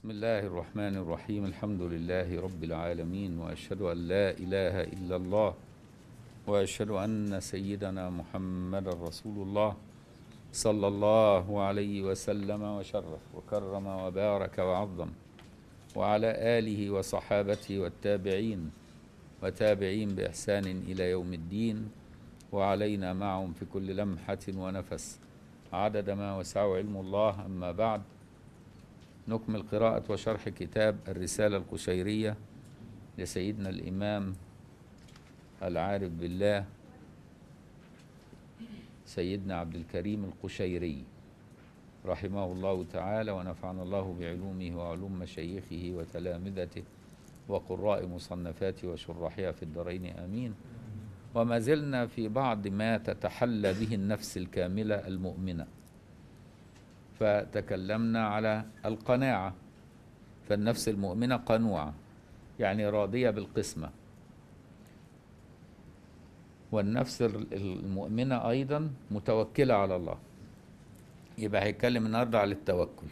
بسم الله الرحمن الرحيم الحمد لله رب العالمين واشهد ان لا اله الا الله واشهد ان سيدنا محمدا رسول الله صلى الله عليه وسلم وشرف وكرم وبارك وعظم وعلى اله وصحابته والتابعين وتابعين باحسان الى يوم الدين وعلينا معهم في كل لمحه ونفس عدد ما وسعه علم الله اما بعد نكمل قراءة وشرح كتاب الرسالة القشيرية لسيدنا الإمام العارف بالله سيدنا عبد الكريم القشيري رحمه الله تعالى ونفعنا الله بعلومه وعلوم مشايخه وتلامذته وقراء مصنفاته وشراحها في الدارين آمين وما زلنا في بعض ما تتحلى به النفس الكاملة المؤمنة فتكلمنا على القناعة فالنفس المؤمنة قنوعة يعني راضية بالقسمة والنفس المؤمنة أيضا متوكلة على الله يبقى هيتكلم النهاردة على التوكل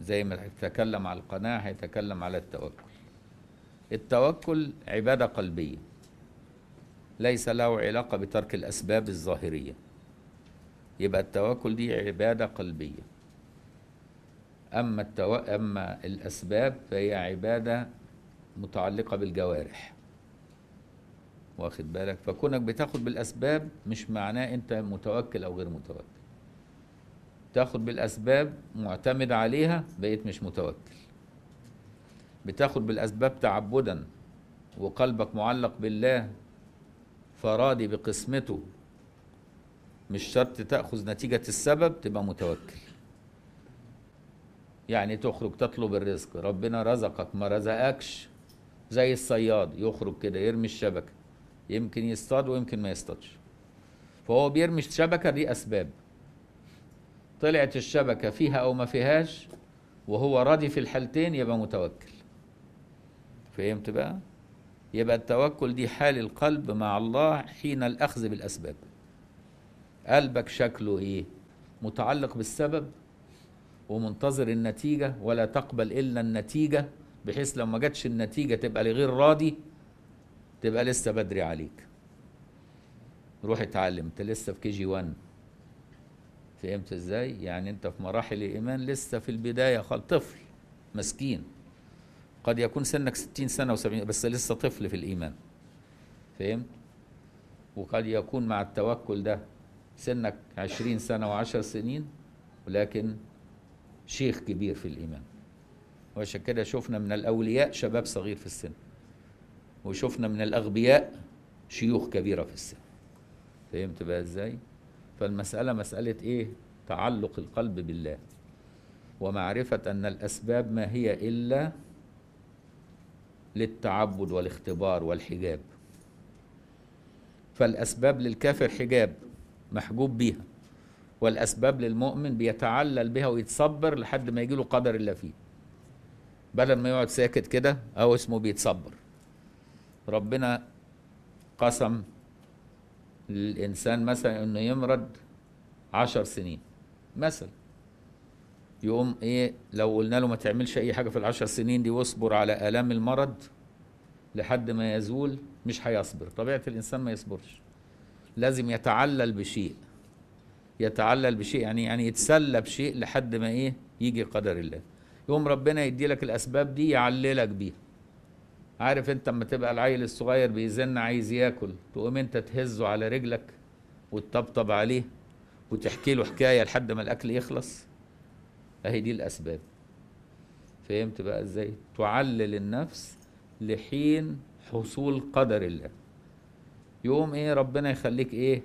زي ما هيتكلم على القناعة هيتكلم على التوكل التوكل عبادة قلبية ليس له علاقة بترك الأسباب الظاهرية يبقى التوكل دي عبادة قلبية أما, التو... أما الأسباب فهي عبادة متعلقة بالجوارح واخد بالك فكونك بتاخد بالأسباب مش معناه أنت متوكل أو غير متوكل بتاخد بالأسباب معتمد عليها بقيت مش متوكل بتاخد بالأسباب تعبدا وقلبك معلق بالله فراضي بقسمته مش شرط تأخذ نتيجة السبب تبقى متوكل يعني تخرج تطلب الرزق ربنا رزقك ما رزقكش زي الصياد يخرج كده يرمي الشبكه يمكن يصطاد ويمكن ما يصطادش فهو بيرمي الشبكه دي اسباب طلعت الشبكه فيها او ما فيهاش وهو راضي في الحالتين يبقى متوكل فهمت بقى يبقى التوكل دي حال القلب مع الله حين الاخذ بالاسباب قلبك شكله ايه متعلق بالسبب ومنتظر النتيجة ولا تقبل إلا النتيجة بحيث لو ما جاتش النتيجة تبقى لغير راضي تبقى لسه بدري عليك روح اتعلم انت لسه في كي جي 1 فهمت ازاي يعني انت في مراحل الايمان لسه في البدايه خال طفل مسكين قد يكون سنك 60 سنه و70 بس لسه طفل في الايمان فهمت وقد يكون مع التوكل ده سنك 20 سنه و10 سنين ولكن شيخ كبير في الإيمان وعشان كده شفنا من الأولياء شباب صغير في السن وشفنا من الأغبياء شيوخ كبيرة في السن فهمت بقى إزاي؟ فالمسألة مسألة إيه؟ تعلق القلب بالله ومعرفة أن الأسباب ما هي إلا للتعبد والاختبار والحجاب فالأسباب للكافر حجاب محجوب بيها والأسباب للمؤمن بيتعلل بها ويتصبر لحد ما يجي له قدر الله فيه بدل ما يقعد ساكت كده أو اسمه بيتصبر ربنا قسم للإنسان مثلا إنه يمرض عشر سنين مثلا يقوم إيه لو قلنا له ما تعملش أي حاجة في العشر سنين دي واصبر على آلام المرض لحد ما يزول مش هيصبر طبيعة الإنسان ما يصبرش لازم يتعلل بشيء يتعلل بشيء يعني يعني يتسلى بشيء لحد ما ايه يجي قدر الله يقوم ربنا يدي لك الاسباب دي يعللك بيها عارف انت اما تبقى العيل الصغير بيزن عايز ياكل تقوم انت تهزه على رجلك وتطبطب عليه وتحكي له حكايه لحد ما الاكل يخلص اهي دي الاسباب فهمت بقى ازاي تعلل النفس لحين حصول قدر الله يقوم ايه ربنا يخليك ايه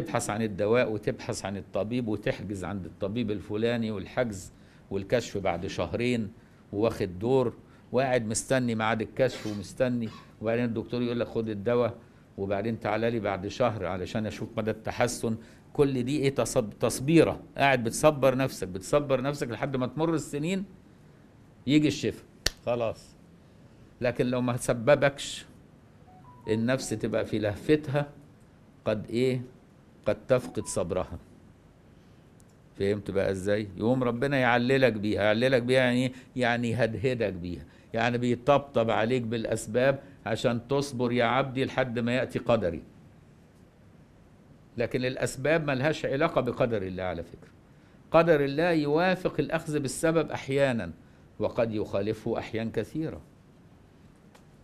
تبحث عن الدواء وتبحث عن الطبيب وتحجز عند الطبيب الفلاني والحجز والكشف بعد شهرين وواخد دور وقاعد مستني ميعاد الكشف ومستني وبعدين الدكتور يقول لك خد الدواء وبعدين تعالى لي بعد شهر علشان اشوف مدى التحسن كل دي ايه تصب تصبيره قاعد بتصبر نفسك بتصبر نفسك لحد ما تمر السنين يجي الشفاء خلاص لكن لو ما سببكش النفس تبقى في لهفتها قد ايه قد تفقد صبرها فهمت بقى ازاي يقوم ربنا يعللك بيها يعللك بيها يعني إيه؟ يعني يهدهدك بيها يعني بيطبطب عليك بالاسباب عشان تصبر يا عبدي لحد ما ياتي قدري لكن الاسباب ملهاش علاقه بقدر الله على فكره قدر الله يوافق الاخذ بالسبب احيانا وقد يخالفه احيان كثيره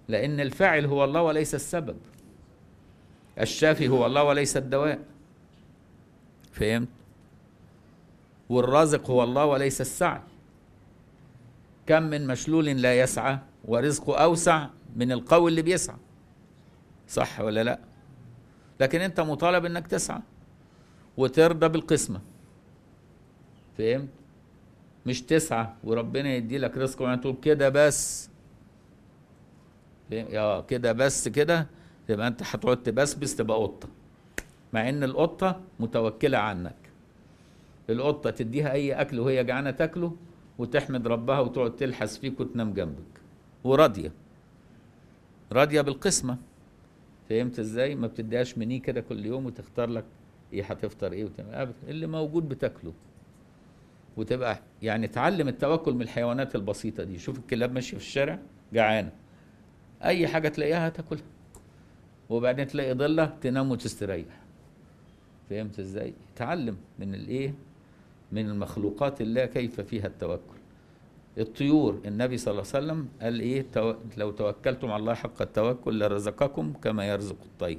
لان الفاعل هو الله وليس السبب الشافي هو الله وليس الدواء فهمت والرازق هو الله وليس السعي كم من مشلول لا يسعى ورزقه أوسع من القوي اللي بيسعى صح ولا لا لكن انت مطالب انك تسعى وترضى بالقسمة فهمت مش تسعى وربنا يدي لك رزق وانت تقول كده بس اه كده بس كده تبقى انت هتقعد تبسبس تبقى قطه مع ان القطه متوكله عنك القطه تديها اي اكل وهي جعانه تاكله وتحمد ربها وتقعد تلحس فيك وتنام جنبك وراضيه راضيه بالقسمه فهمت ازاي ما بتديهاش مني كده كل يوم وتختار لك ايه هتفطر ايه وتعمل إيه. اللي موجود بتاكله وتبقى يعني اتعلم التوكل من الحيوانات البسيطه دي شوف الكلاب ماشيه في الشارع جعانه اي حاجه تلاقيها هتاكلها وبعدين تلاقي ضله تنام وتستريح فهمت ازاي تعلم من الايه من المخلوقات الله كيف فيها التوكل الطيور النبي صلى الله عليه وسلم قال ايه لو توكلتم على الله حق التوكل لرزقكم كما يرزق الطير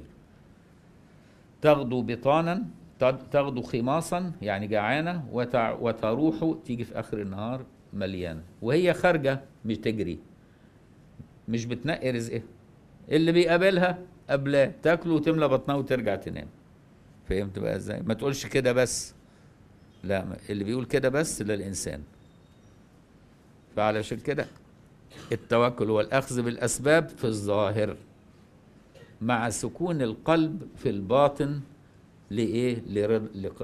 تغدو بطانا تغدو خماصا يعني جعانة وتروح تيجي في آخر النهار مليانة وهي خارجة مش تجري مش بتنقي رزقها اللي بيقابلها قبلاه تاكله وتملى بطنها وترجع تنام فهمت بقى ازاي ما تقولش كده بس لا اللي بيقول كده بس للإنسان فعلشان كده التوكل هو الأخذ بالأسباب في الظاهر مع سكون القلب في الباطن لإيه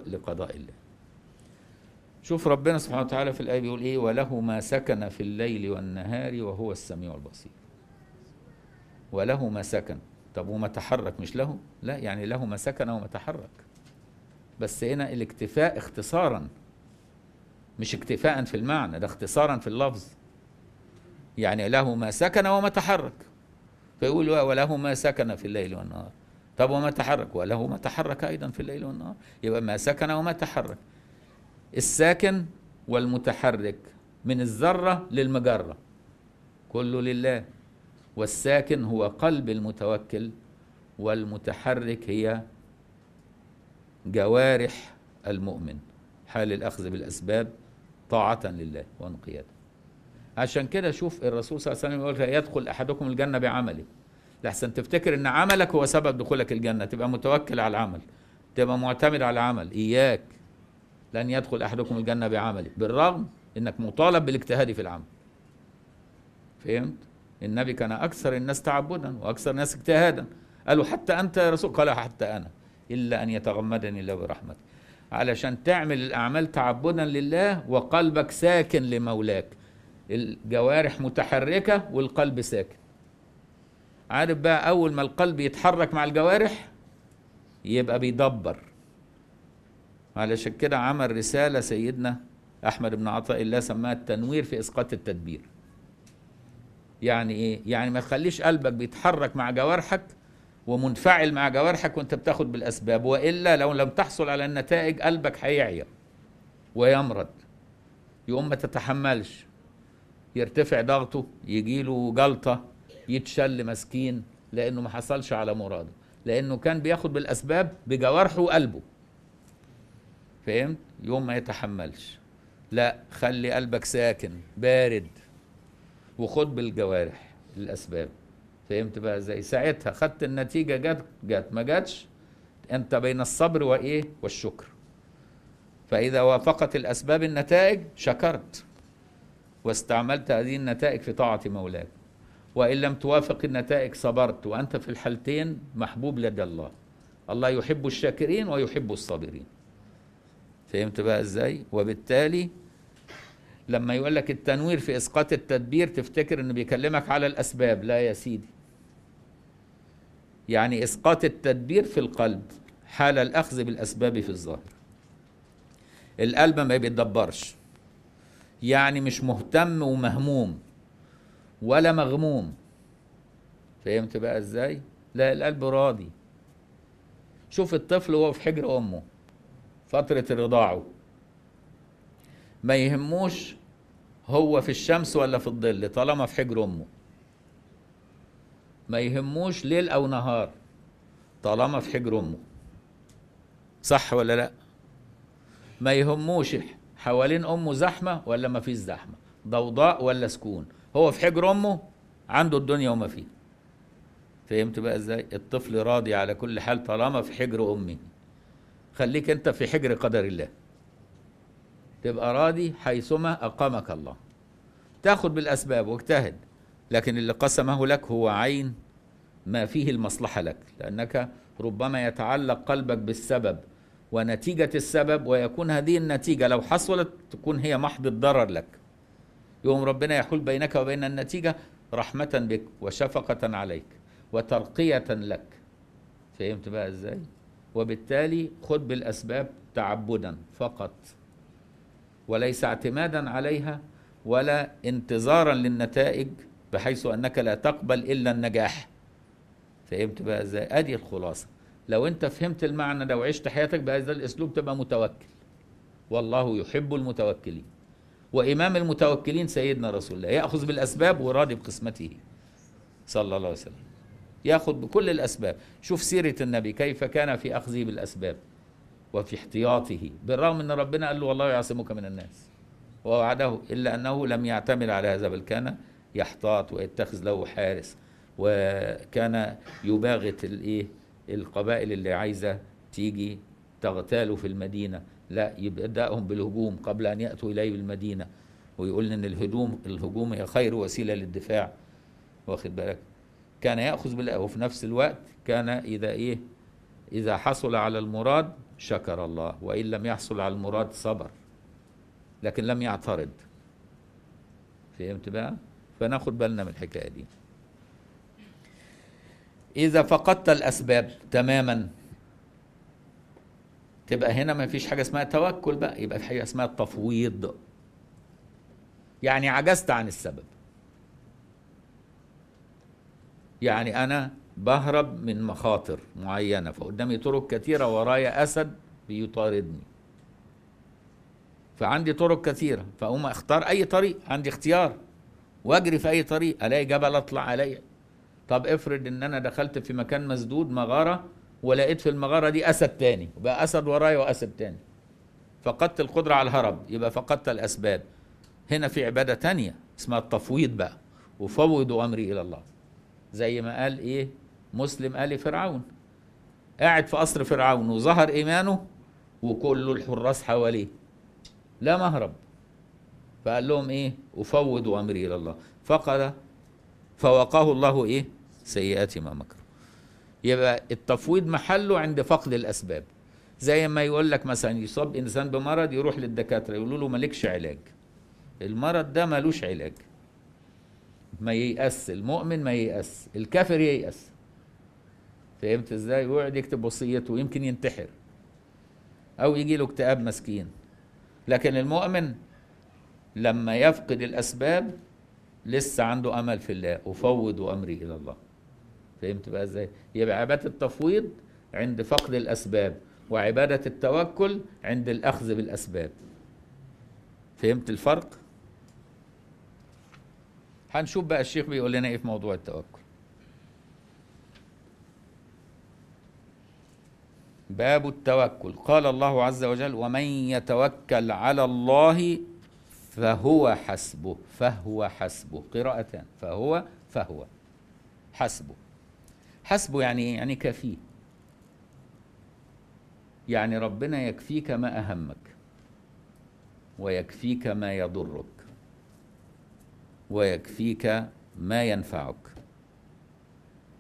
لقضاء الله شوف ربنا سبحانه وتعالى في الآية بيقول إيه وله ما سكن في الليل والنهار وهو السميع البصير وله ما سكن طب وما تحرك مش له لا يعني له ما سكن وما تحرك بس هنا الاكتفاء اختصارا مش اكتفاء في المعنى ده اختصارا في اللفظ يعني له ما سكن وما تحرك فيقول وله ما سكن في الليل والنهار طب وما تحرك وله ما تحرك أيضا في الليل والنهار يبقى ما سكن وما تحرك الساكن والمتحرك من الذرة للمجرة كله لله والساكن هو قلب المتوكل والمتحرك هي جوارح المؤمن حال الأخذ بالأسباب طاعة لله وانقيادا عشان كده شوف الرسول صلى الله عليه وسلم يقول يدخل أحدكم الجنة بعمله لحسن تفتكر ان عملك هو سبب دخولك الجنة تبقى متوكل على العمل تبقى معتمد على العمل إياك لن يدخل أحدكم الجنة بعمله بالرغم انك مطالب بالاجتهاد في العمل فهمت النبي كان أكثر الناس تعبدا وأكثر الناس اجتهادا قالوا حتى أنت يا رسول قال حتى أنا إلا أن يتغمدني الله برحمته علشان تعمل الأعمال تعبدا لله وقلبك ساكن لمولاك الجوارح متحركة والقلب ساكن عارف بقى أول ما القلب يتحرك مع الجوارح يبقى بيدبر علشان كده عمل رسالة سيدنا أحمد بن عطاء الله سماها التنوير في إسقاط التدبير يعني ايه يعني ما تخليش قلبك بيتحرك مع جوارحك ومنفعل مع جوارحك وانت بتاخد بالاسباب والا لو لم تحصل على النتائج قلبك هيعيا ويمرض يقوم ما تتحملش يرتفع ضغطه يجيله جلطه يتشل مسكين لانه ما حصلش على مراده لانه كان بياخد بالاسباب بجوارحه وقلبه فهمت يوم ما يتحملش لا خلي قلبك ساكن بارد وخد بالجوارح الاسباب فهمت بقى ازاي ساعتها خدت النتيجه جت جت ما جاتش انت بين الصبر وايه والشكر فاذا وافقت الاسباب النتائج شكرت واستعملت هذه النتائج في طاعه مولاك وان لم توافق النتائج صبرت وانت في الحالتين محبوب لدى الله الله يحب الشاكرين ويحب الصابرين فهمت بقى ازاي وبالتالي لما يقول لك التنوير في اسقاط التدبير تفتكر انه بيكلمك على الاسباب لا يا سيدي يعني اسقاط التدبير في القلب حال الاخذ بالاسباب في الظاهر القلب ما بيتدبرش يعني مش مهتم ومهموم ولا مغموم فهمت بقى ازاي لا القلب راضي شوف الطفل وهو في حجر امه فتره رضاعه ما يهموش هو في الشمس ولا في الظل طالما في حجر امه ما يهموش ليل او نهار طالما في حجر امه صح ولا لا ما يهموش حوالين امه زحمه ولا ما فيش زحمه ضوضاء ولا سكون هو في حجر امه عنده الدنيا وما فيه فهمت بقى ازاي الطفل راضي على كل حال طالما في حجر امه خليك انت في حجر قدر الله تبقى راضي حيثما أقامك الله تاخد بالأسباب واجتهد لكن اللي قسمه لك هو عين ما فيه المصلحة لك لأنك ربما يتعلق قلبك بالسبب ونتيجة السبب ويكون هذه النتيجة لو حصلت تكون هي محض الضرر لك يوم ربنا يحول بينك وبين النتيجة رحمة بك وشفقة عليك وترقية لك فهمت بقى ازاي؟ وبالتالي خد بالأسباب تعبدا فقط وليس اعتمادا عليها ولا انتظارا للنتائج بحيث انك لا تقبل الا النجاح فهمت بقى ازاي ادي الخلاصه لو انت فهمت المعنى ده وعشت حياتك بهذا الاسلوب تبقى متوكل والله يحب المتوكلين وامام المتوكلين سيدنا رسول الله ياخذ بالاسباب وراضي بقسمته صلى الله عليه وسلم ياخذ بكل الاسباب شوف سيره النبي كيف كان في اخذه بالاسباب وفي احتياطه بالرغم ان ربنا قال له والله يعصمك من الناس ووعده الا انه لم يعتمد على هذا بل كان يحتاط ويتخذ له حارس وكان يباغت الايه القبائل اللي عايزه تيجي تغتاله في المدينه لا يبداهم بالهجوم قبل ان ياتوا اليه بالمدينه ويقول ان الهجوم الهجوم هي خير وسيله للدفاع واخد بالك كان ياخذ بالله وفي نفس الوقت كان اذا ايه اذا حصل على المراد شكر الله وإن لم يحصل على المراد صبر لكن لم يعترض فهمت بقى فناخد بالنا من الحكاية دي إذا فقدت الأسباب تماما تبقى هنا ما فيش حاجة اسمها توكل بقى يبقى في حاجة اسمها تفويض يعني عجزت عن السبب يعني أنا بهرب من مخاطر معينة فقدامي طرق كثيرة ورايا أسد بيطاردني فعندي طرق كثيرة فأقوم أختار أي طريق عندي اختيار وأجري في أي طريق ألاقي جبل أطلع عليا طب افرض إن أنا دخلت في مكان مسدود مغارة ولقيت في المغارة دي أسد تاني بقى أسد ورايا وأسد تاني فقدت القدرة على الهرب يبقى فقدت الأسباب هنا في عبادة تانية اسمها التفويض بقى وفوضوا أمري إلى الله زي ما قال إيه مسلم آل فرعون قاعد في قصر فرعون وظهر إيمانه وكل الحراس حواليه لا مهرب فقال لهم إيه أفوضوا أمري إلى الله فقد فوقاه الله إيه سيئات ما مكر يبقى التفويض محله عند فقد الأسباب زي ما يقول لك مثلا يصاب إنسان بمرض يروح للدكاترة يقولوا له مالكش علاج المرض ده ملوش علاج ما ييأس المؤمن ما ييأس الكافر ييأس فهمت ازاي ويقعد يكتب وصيته ويمكن ينتحر او يجي له اكتئاب مسكين لكن المؤمن لما يفقد الاسباب لسه عنده امل في الله افوض امري الى الله فهمت بقى ازاي يبقى عباده التفويض عند فقد الاسباب وعباده التوكل عند الاخذ بالاسباب فهمت الفرق هنشوف بقى الشيخ بيقول لنا ايه في موضوع التوكل باب التوكل قال الله عز وجل ومن يتوكل على الله فهو حسبه فهو حسبه قراءتان فهو فهو حسبه حسبه يعني ايه يعني كفيه يعني ربنا يكفيك ما اهمك ويكفيك ما يضرك ويكفيك ما ينفعك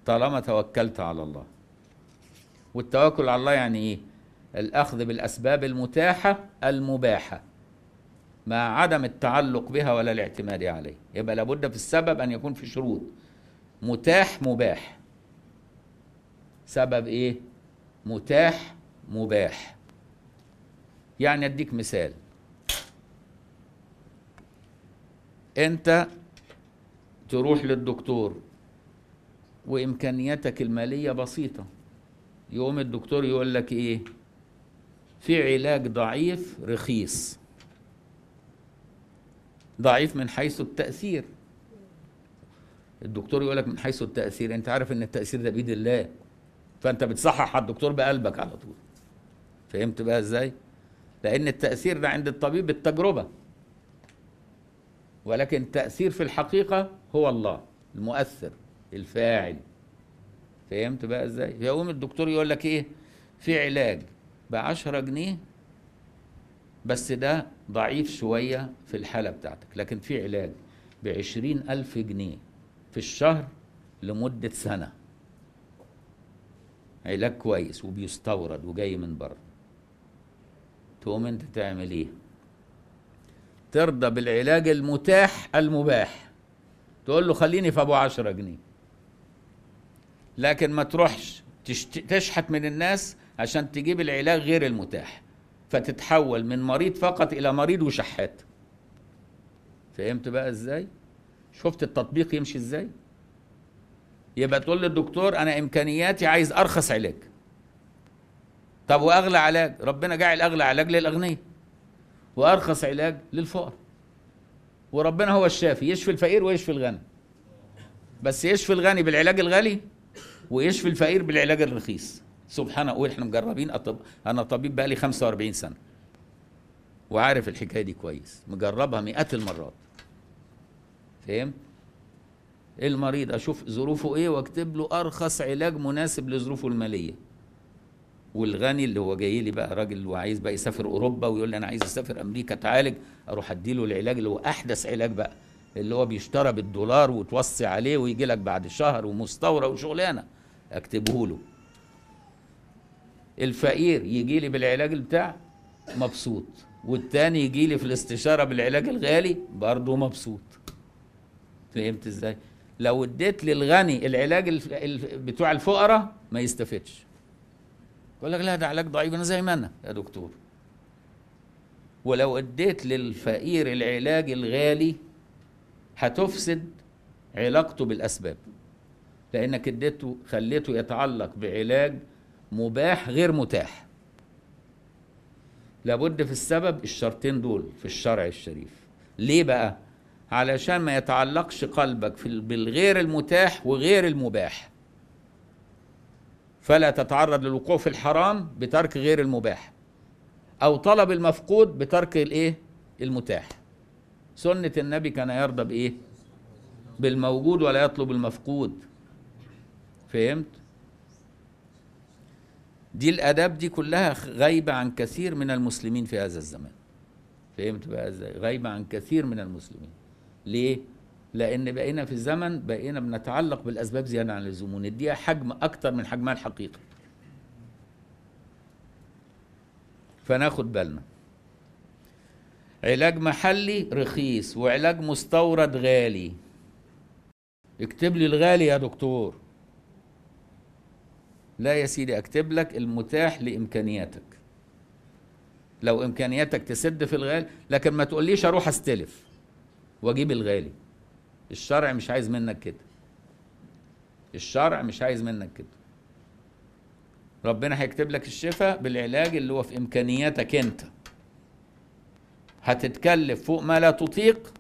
طالما توكلت على الله والتوكل على الله يعني ايه الاخذ بالاسباب المتاحه المباحه مع عدم التعلق بها ولا الاعتماد عليه يبقى لابد في السبب ان يكون في شروط متاح مباح سبب ايه متاح مباح يعني اديك مثال انت تروح للدكتور وامكانياتك الماليه بسيطه يقوم الدكتور يقول لك ايه في علاج ضعيف رخيص ضعيف من حيث التأثير الدكتور يقول لك من حيث التأثير انت عارف ان التأثير ده بيد الله فانت بتصحح على الدكتور بقلبك على طول فهمت بقى ازاي لان التأثير ده عند الطبيب بالتجربة ولكن التأثير في الحقيقة هو الله المؤثر الفاعل فهمت بقى ازاي يقوم الدكتور يقول لك ايه في علاج ب 10 جنيه بس ده ضعيف شويه في الحاله بتاعتك لكن في علاج ب 20000 جنيه في الشهر لمده سنه علاج كويس وبيستورد وجاي من بره تقوم انت تعمل ايه ترضى بالعلاج المتاح المباح تقول له خليني في ابو 10 جنيه لكن ما تروحش تشحت من الناس عشان تجيب العلاج غير المتاح فتتحول من مريض فقط الى مريض وشحات فهمت بقى ازاي شفت التطبيق يمشي ازاي يبقى تقول للدكتور انا امكانياتي عايز ارخص علاج طب واغلى علاج ربنا جعل اغلى علاج للاغنياء وارخص علاج للفقراء وربنا هو الشافي يشفي الفقير ويشفي الغني بس يشفي الغني بالعلاج الغالي ويشفي الفقير بالعلاج الرخيص سبحان الله احنا مجربين أطب... انا طبيب بقالي 45 سنه وعارف الحكايه دي كويس مجربها مئات المرات فاهم المريض اشوف ظروفه ايه واكتب له ارخص علاج مناسب لظروفه الماليه والغني اللي هو جاي لي بقى راجل وعايز بقى يسافر اوروبا ويقول لي انا عايز اسافر امريكا اتعالج اروح اديله العلاج اللي هو احدث علاج بقى اللي هو بيشترى بالدولار وتوصي عليه ويجي لك بعد شهر ومستورة وشغلانه اكتبه له الفقير يجي لي بالعلاج بتاع مبسوط والتاني يجي لي في الاستشاره بالعلاج الغالي برضه مبسوط فهمت ازاي لو اديت للغني العلاج بتوع الفقراء ما يستفدش يقول لك لا ده علاج ضعيف انا زي ما انا يا دكتور ولو اديت للفقير العلاج الغالي هتفسد علاقته بالاسباب لانك اديته خليته يتعلق بعلاج مباح غير متاح لابد في السبب الشرطين دول في الشرع الشريف ليه بقى علشان ما يتعلقش قلبك في بالغير المتاح وغير المباح فلا تتعرض للوقوع في الحرام بترك غير المباح او طلب المفقود بترك الايه المتاح سنه النبي كان يرضى بايه بالموجود ولا يطلب المفقود فهمت دي الاداب دي كلها غايبه عن كثير من المسلمين في هذا الزمان فهمت بقى ازاي غايبه عن كثير من المسلمين ليه لان بقينا في الزمن بقينا بنتعلق بالاسباب زياده عن اللزوم ونديها حجم اكتر من حجمها الحقيقي فناخد بالنا علاج محلي رخيص وعلاج مستورد غالي اكتب لي الغالي يا دكتور لا يا سيدي اكتب لك المتاح لامكانياتك لو امكانياتك تسد في الغالي لكن ما تقوليش اروح استلف واجيب الغالي الشرع مش عايز منك كده الشرع مش عايز منك كده ربنا هيكتب لك الشفاء بالعلاج اللي هو في امكانياتك انت هتتكلف فوق ما لا تطيق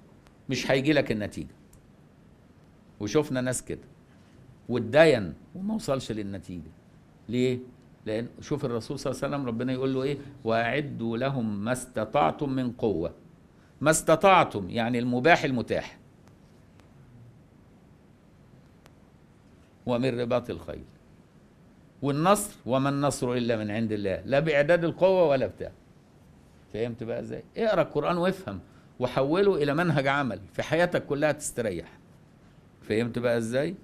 مش هيجي لك النتيجه وشفنا ناس كده واتدين وما وصلش للنتيجه ليه؟ لأن شوف الرسول صلى الله عليه وسلم ربنا يقول له إيه؟ وأعدوا لهم ما استطعتم من قوة ما استطعتم يعني المباح المتاح ومن رباط الخيل والنصر وما النصر الا من عند الله لا باعداد القوه ولا بتاع فهمت بقى ازاي اقرا القران وافهم وحوله الى منهج عمل في حياتك كلها تستريح فهمت بقى ازاي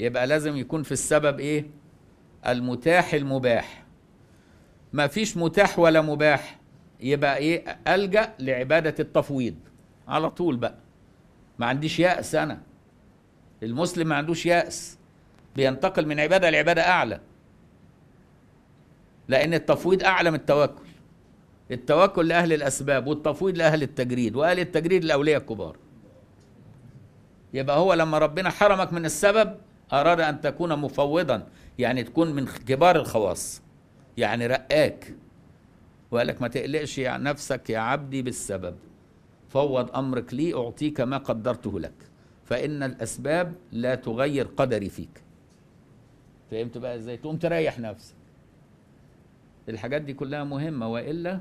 يبقى لازم يكون في السبب ايه المتاح المباح ما فيش متاح ولا مباح يبقى ايه الجا لعباده التفويض على طول بقى ما عنديش ياس انا المسلم ما عندوش ياس بينتقل من عباده لعباده اعلى لان التفويض اعلى من التوكل التوكل لاهل الاسباب والتفويض لاهل التجريد واهل التجريد الاولياء الكبار يبقى هو لما ربنا حرمك من السبب أراد أن تكون مفوضا يعني تكون من كبار الخواص يعني رقاك وقال لك ما تقلقش يا نفسك يا عبدي بالسبب فوض أمرك لي أعطيك ما قدرته لك فإن الأسباب لا تغير قدري فيك فهمت بقى إزاي تقوم تريح نفسك الحاجات دي كلها مهمة وإلا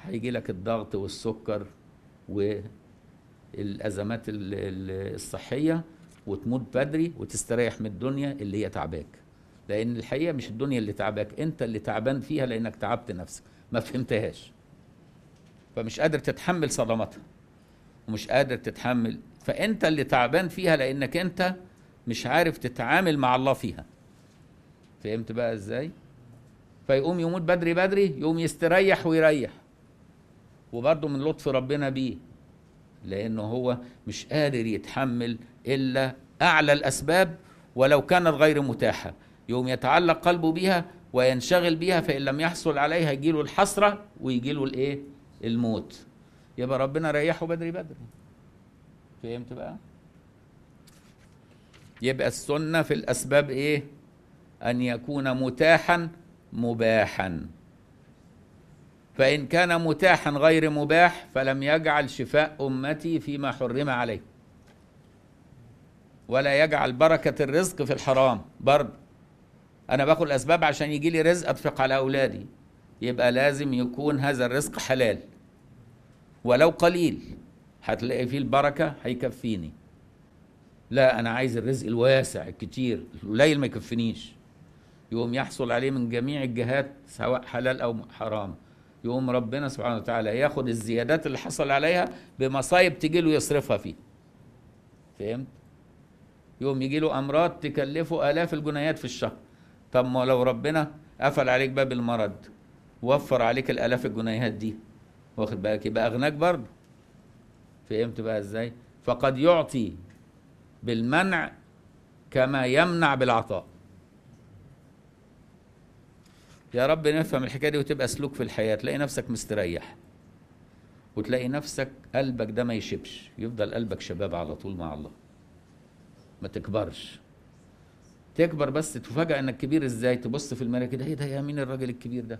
هيجي لك الضغط والسكر والأزمات الصحية وتموت بدري وتستريح من الدنيا اللي هي تعباك لان الحقيقه مش الدنيا اللي تعباك انت اللي تعبان فيها لانك تعبت نفسك ما فهمتهاش فمش قادر تتحمل صدماتها ومش قادر تتحمل فانت اللي تعبان فيها لانك انت مش عارف تتعامل مع الله فيها فهمت بقى ازاي فيقوم يموت بدري بدري يقوم يستريح ويريح وبرضه من لطف ربنا بيه لأنه هو مش قادر يتحمل إلا أعلى الأسباب ولو كانت غير متاحة يوم يتعلق قلبه بها وينشغل بها فإن لم يحصل عليها يجيله الحسرة ويجيله الإيه الموت يبقى ربنا ريحه بدري بدري فهمت بقى يبقى السنة في الأسباب إيه أن يكون متاحا مباحا فإن كان متاحا غير مباح فلم يجعل شفاء أمتي فيما حرم عليه ولا يجعل بركة الرزق في الحرام برضه أنا باخد الأسباب عشان يجي لي رزق أتفق على أولادي يبقى لازم يكون هذا الرزق حلال ولو قليل هتلاقي فيه البركة هيكفيني لا أنا عايز الرزق الواسع الكتير القليل ما يكفنيش يقوم يحصل عليه من جميع الجهات سواء حلال أو حرام يقوم ربنا سبحانه وتعالى ياخد الزيادات اللي حصل عليها بمصايب تجي له يصرفها فيه فهمت يقوم يجي له امراض تكلفه الاف الجنيهات في الشهر طب ما لو ربنا قفل عليك باب المرض وفر عليك الالاف الجنيهات دي واخد بالك يبقى اغناك برضه فهمت بقى ازاي فقد يعطي بالمنع كما يمنع بالعطاء يا رب نفهم الحكايه دي وتبقى سلوك في الحياه تلاقي نفسك مستريح وتلاقي نفسك قلبك ده ما يشبش يفضل قلبك شباب على طول مع الله ما تكبرش تكبر بس تفاجئ انك كبير ازاي تبص في المرايه كده ايه ده يا مين الراجل الكبير ده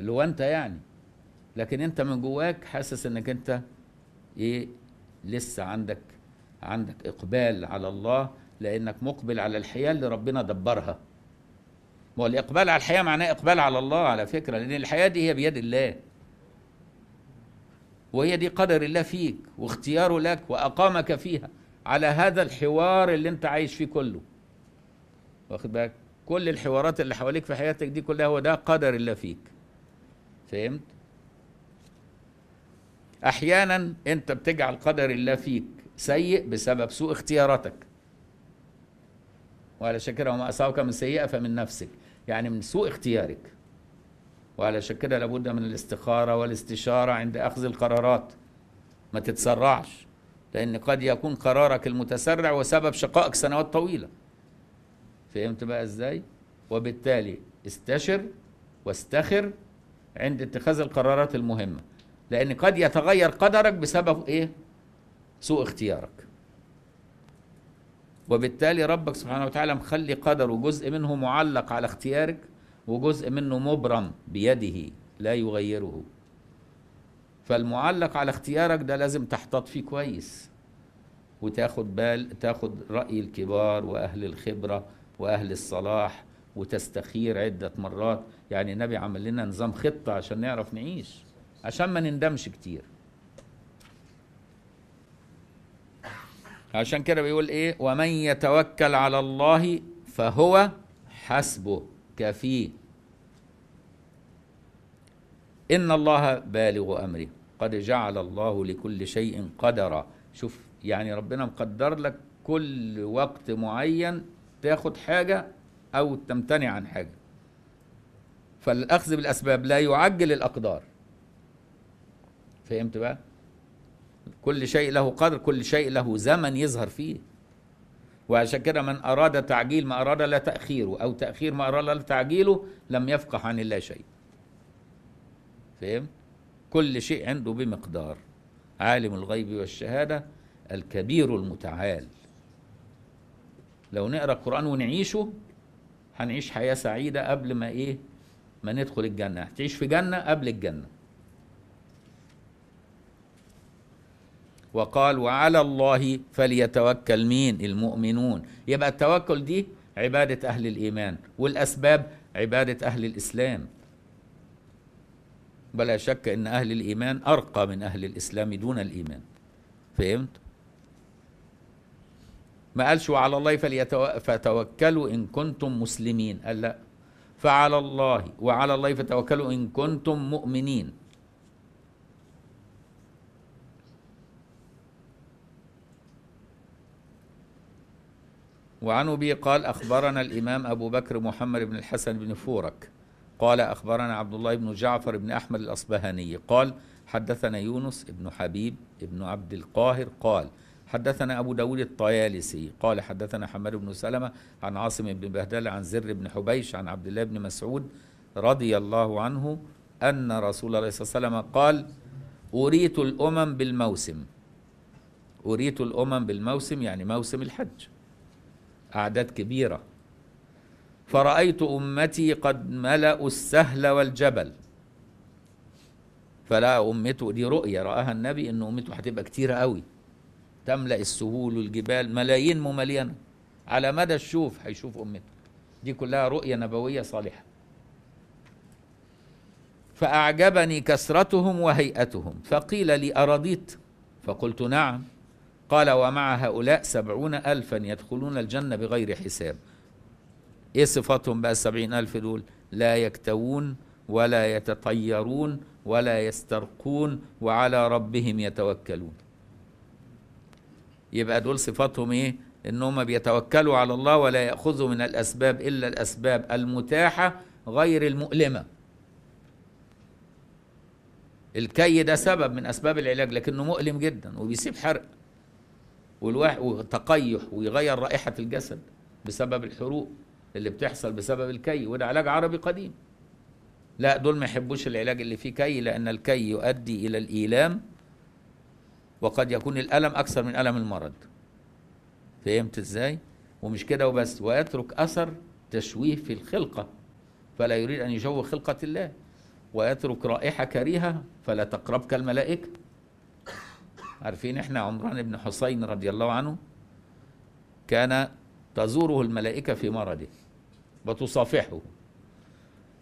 اللي هو انت يعني لكن انت من جواك حاسس انك انت ايه لسه عندك عندك اقبال على الله لانك مقبل على الحياه اللي ربنا دبرها ما هو الإقبال على الحياة معناه إقبال على الله على فكرة لأن الحياة دي هي بيد الله وهي دي قدر الله فيك واختياره لك وأقامك فيها على هذا الحوار اللي أنت عايش فيه كله واخد بالك كل الحوارات اللي حواليك في حياتك دي كلها هو ده قدر الله فيك فهمت احيانا انت بتجعل قدر الله فيك سيء بسبب سوء اختياراتك وعلى شكرا وما اصابك من سيئه فمن نفسك يعني من سوء اختيارك وعلشان كده لابد من الاستخارة والاستشارة عند أخذ القرارات ما تتسرعش لأن قد يكون قرارك المتسرع وسبب شقائك سنوات طويلة فهمت بقى إزاي؟ وبالتالي استشر واستخر عند اتخاذ القرارات المهمة لأن قد يتغير قدرك بسبب إيه؟ سوء اختيارك وبالتالي ربك سبحانه وتعالى مخلي قدره جزء منه معلق على اختيارك وجزء منه مبرم بيده لا يغيره فالمعلق على اختيارك ده لازم تحتاط فيه كويس وتاخد بال تاخد رأي الكبار وأهل الخبرة وأهل الصلاح وتستخير عدة مرات يعني النبي عمل لنا نظام خطة عشان نعرف نعيش عشان ما نندمش كتير عشان كده بيقول ايه ومن يتوكل على الله فهو حسبه كفيه ان الله بالغ امره قد جعل الله لكل شيء قدرا شوف يعني ربنا مقدر لك كل وقت معين تاخد حاجه او تمتنع عن حاجه فالاخذ بالاسباب لا يعجل الاقدار فهمت بقى كل شيء له قدر كل شيء له زمن يظهر فيه وعشان كده من أراد تعجيل ما أراد لا تأخيره أو تأخير ما أراد لا تعجيله لم يفقه عن الله شيء فهم؟ كل شيء عنده بمقدار عالم الغيب والشهادة الكبير المتعال لو نقرا القرآن ونعيشه هنعيش حياة سعيدة قبل ما إيه ما ندخل الجنة هتعيش في جنة قبل الجنة وقال وعلى الله فليتوكل مين المؤمنون يبقى التوكل دي عبادة أهل الإيمان والأسباب عبادة أهل الإسلام بلا شك أن أهل الإيمان أرقى من أهل الإسلام دون الإيمان فهمت؟ ما قالش وعلى الله فتوكلوا إن كنتم مسلمين قال لا فعلى الله وعلى الله فتوكلوا إن كنتم مؤمنين وعن أبي قال أخبرنا الإمام أبو بكر محمد بن الحسن بن فورك قال أخبرنا عبد الله بن جعفر بن أحمد الأصبهاني قال حدثنا يونس بن حبيب بن عبد القاهر قال حدثنا أبو داود الطيالسي قال حدثنا حماد بن سلمة عن عاصم بن بهدل عن زر بن حبيش عن عبد الله بن مسعود رضي الله عنه أن رسول الله صلى الله عليه وسلم قال أريت الأمم بالموسم أريت الأمم بالموسم يعني موسم الحج أعداد كبيرة فرأيت أمتي قد ملأوا السهل والجبل فلا أمته دي رؤية رآها النبي إن أمته هتبقى كتيرة قوي تملأ السهول والجبال ملايين مملينة على مدى الشوف هيشوف أمته دي كلها رؤية نبوية صالحة فأعجبني كثرتهم وهيئتهم فقيل لي أرضيت فقلت نعم قال ومع هؤلاء سبعون ألفا يدخلون الجنة بغير حساب إيه صفاتهم بقى السبعين ألف دول لا يكتوون ولا يتطيرون ولا يسترقون وعلى ربهم يتوكلون يبقى دول صفاتهم ايه انهم بيتوكلوا على الله ولا ياخذوا من الاسباب الا الاسباب المتاحه غير المؤلمه الكي ده سبب من اسباب العلاج لكنه مؤلم جدا وبيسيب حرق والواحد وتقيح ويغير رائحه الجسد بسبب الحروق اللي بتحصل بسبب الكي وده علاج عربي قديم لا دول ما يحبوش العلاج اللي فيه كي لان الكي يؤدي الى الايلام وقد يكون الالم اكثر من الم المرض فهمت ازاي ومش كده وبس ويترك اثر تشويه في الخلقه فلا يريد ان يشوه خلقه الله ويترك رائحه كريهه فلا تقربك الملائكه عارفين احنا عمران بن حسين رضي الله عنه كان تزوره الملائكة في مرضه وتصافحه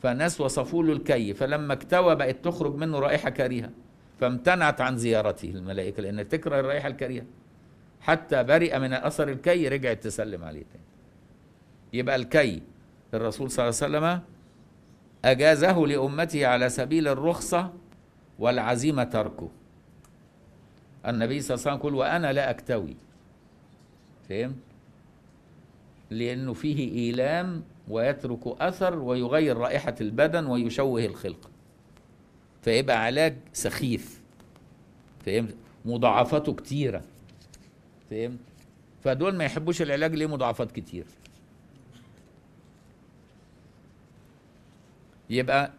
فالناس وصفوا له الكي فلما اكتوى بقت تخرج منه رائحة كريهة فامتنعت عن زيارته الملائكة لأن تكره الرائحة الكريهة حتى برئ من أثر الكي رجعت تسلم عليه تاني يبقى الكي الرسول صلى الله عليه وسلم أجازه لأمته على سبيل الرخصة والعزيمة تركه النبي صلى الله عليه وسلم يقول وأنا لا أكتوي فهم لأنه فيه إيلام ويترك أثر ويغير رائحة البدن ويشوه الخلق فيبقى علاج سخيف فهم مضاعفاته كتيرة فهم فدول ما يحبوش العلاج ليه مضاعفات كتير يبقى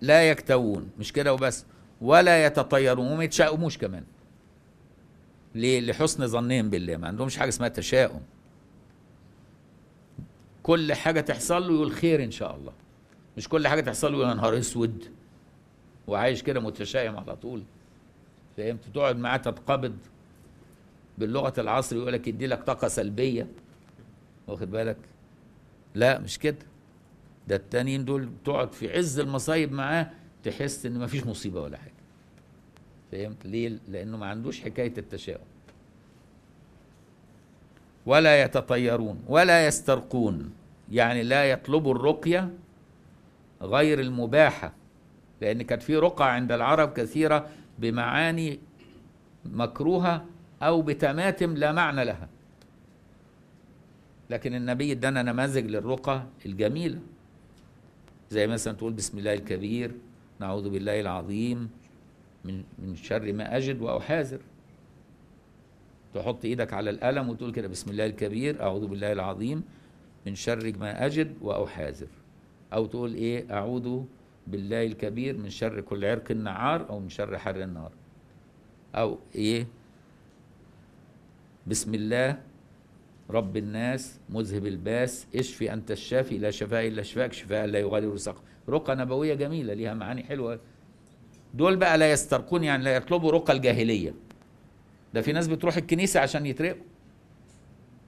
لا يكتوون مش كده وبس ولا يتطيرون وما يتشاؤموش كمان ليه؟ لحسن ظنهم بالله ما عندهمش حاجه اسمها تشاؤم كل حاجه تحصل له يقول خير ان شاء الله مش كل حاجه تحصل له يا نهار اسود وعايش كده متشائم على طول فهمت تقعد معاه تتقبض باللغه العصر يقول لك يدي لك طاقه سلبيه واخد بالك لا مش كده ده التانيين دول تقعد في عز المصايب معاه تحس ان مفيش مصيبه ولا حاجه فهمت ليه لانه ما عندوش حكايه التشاؤم ولا يتطيرون ولا يسترقون يعني لا يطلبوا الرقيه غير المباحه لان كانت في رقع عند العرب كثيره بمعاني مكروهه او بتماتم لا معنى لها لكن النبي ادانا نماذج للرقى الجميله زي مثلا تقول بسم الله الكبير نعوذ بالله العظيم من من شر ما أجد وأحاذر تحط إيدك على القلم وتقول كده بسم الله الكبير أعوذ بالله العظيم من شر ما أجد وأحاذر أو تقول إيه أعوذ بالله الكبير من شر كل عرق النعار أو من شر حر النار أو إيه بسم الله رب الناس مذهب الباس اشفي أنت الشافي لا شفاء إلا شفاك شفاء لا يغادر سقم رقى نبوية جميلة ليها معاني حلوة دول بقى لا يسترقون يعني لا يطلبوا رقى الجاهليه ده في ناس بتروح الكنيسه عشان يترقوا